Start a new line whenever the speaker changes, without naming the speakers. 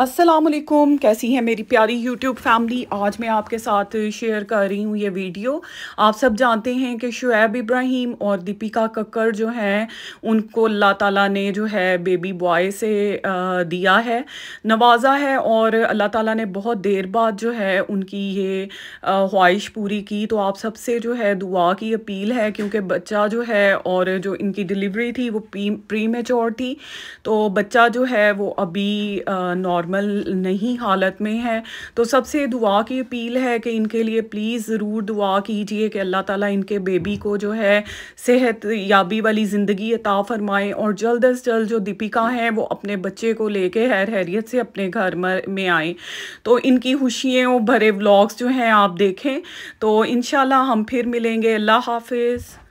असलकुम कैसी है मेरी प्यारी यूट्यूब फैमिली आज मैं आपके साथ शेयर कर रही हूँ ये वीडियो आप सब जानते हैं कि शुएब इब्राहिम और दीपिका कक्कर जो हैं उनको अल्लाह ताला ने जो है बेबी बॉय से दिया है नवाज़ा है और अल्लाह ताला ने बहुत देर बाद जो है उनकी ये ख्वाहिश पूरी की तो आप सबसे जो है दुआ की अपील है क्योंकि बच्चा जो है और जो इनकी डिलीवरी थी वो प्री मेचोर थी तो बच्चा जो है वो अभी नॉर्मल नॉर्मल नहीं हालत में है तो सबसे दुआ की अपील है कि इनके लिए प्लीज़ ज़रूर दुआ कीजिए कि अल्लाह ताला इनके बेबी को जो है सेहत याबी वाली ज़िंदगी अता फरमाए और जल्द अज जल्द जो दीपिका हैं वो अपने बच्चे को लेके हैर हैरियत से अपने घर में आए तो इनकी खुशियों भरे व्लॉग्स जो हैं आप देखें तो इन हम फिर मिलेंगे अल्लाह हाफिज़